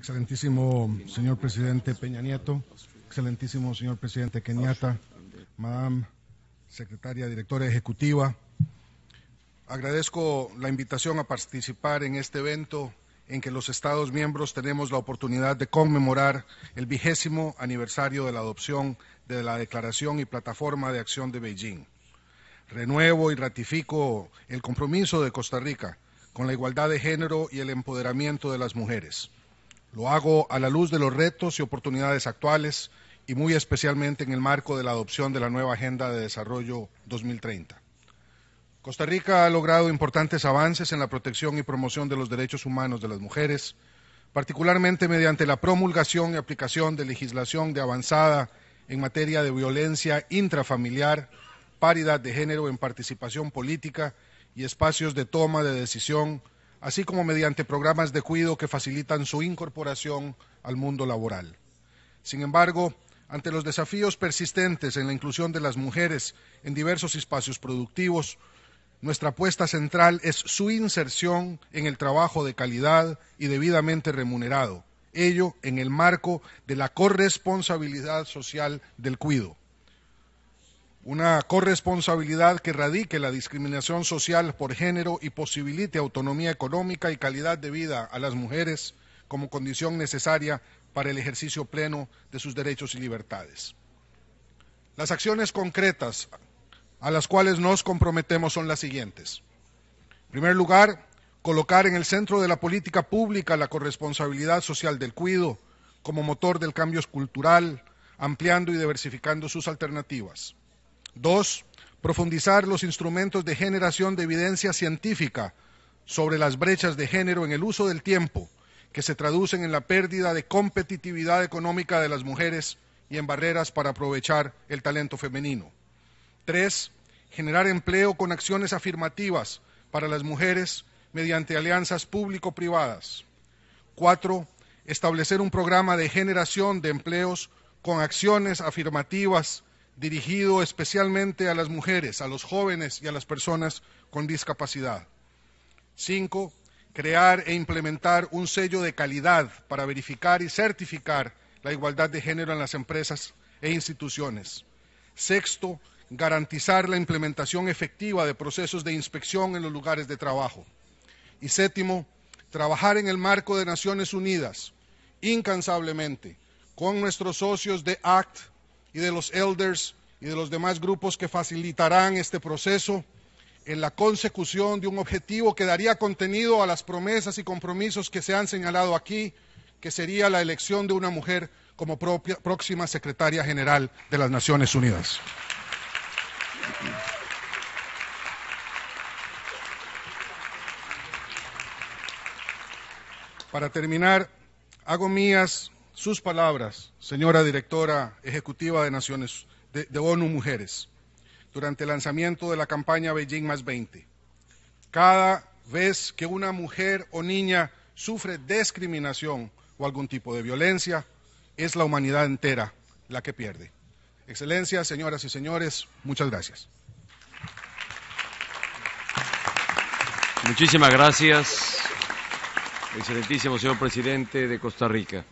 excelentísimo señor presidente Peña Nieto, excelentísimo señor presidente Kenyatta, madame secretaria directora ejecutiva. Agradezco la invitación a participar en este evento en que los Estados miembros tenemos la oportunidad de conmemorar el vigésimo aniversario de la adopción de la Declaración y Plataforma de Acción de Beijing. Renuevo y ratifico el compromiso de Costa Rica con la igualdad de género y el empoderamiento de las mujeres. Lo hago a la luz de los retos y oportunidades actuales y muy especialmente en el marco de la adopción de la nueva Agenda de Desarrollo 2030. Costa Rica ha logrado importantes avances en la protección y promoción de los derechos humanos de las mujeres, particularmente mediante la promulgación y aplicación de legislación de avanzada en materia de violencia intrafamiliar, paridad de género en participación política y espacios de toma de decisión así como mediante programas de cuidado que facilitan su incorporación al mundo laboral. Sin embargo, ante los desafíos persistentes en la inclusión de las mujeres en diversos espacios productivos, nuestra apuesta central es su inserción en el trabajo de calidad y debidamente remunerado, ello en el marco de la corresponsabilidad social del cuido una corresponsabilidad que radique la discriminación social por género y posibilite autonomía económica y calidad de vida a las mujeres como condición necesaria para el ejercicio pleno de sus derechos y libertades. Las acciones concretas a las cuales nos comprometemos son las siguientes. En primer lugar, colocar en el centro de la política pública la corresponsabilidad social del cuido como motor del cambio cultural, ampliando y diversificando sus alternativas. Dos, profundizar los instrumentos de generación de evidencia científica sobre las brechas de género en el uso del tiempo, que se traducen en la pérdida de competitividad económica de las mujeres y en barreras para aprovechar el talento femenino. Tres, generar empleo con acciones afirmativas para las mujeres mediante alianzas público-privadas. Cuatro, establecer un programa de generación de empleos con acciones afirmativas dirigido especialmente a las mujeres, a los jóvenes y a las personas con discapacidad. Cinco, crear e implementar un sello de calidad para verificar y certificar la igualdad de género en las empresas e instituciones. Sexto, garantizar la implementación efectiva de procesos de inspección en los lugares de trabajo. Y séptimo, trabajar en el marco de Naciones Unidas, incansablemente, con nuestros socios de ACT, y de los elders y de los demás grupos que facilitarán este proceso en la consecución de un objetivo que daría contenido a las promesas y compromisos que se han señalado aquí, que sería la elección de una mujer como próxima secretaria general de las Naciones Unidas. Para terminar, hago mías sus palabras, señora directora ejecutiva de Naciones de, ONU Mujeres, durante el lanzamiento de la campaña Beijing más 20. Cada vez que una mujer o niña sufre discriminación o algún tipo de violencia, es la humanidad entera la que pierde. Excelencia, señoras y señores, muchas gracias. Muchísimas gracias, excelentísimo señor presidente de Costa Rica.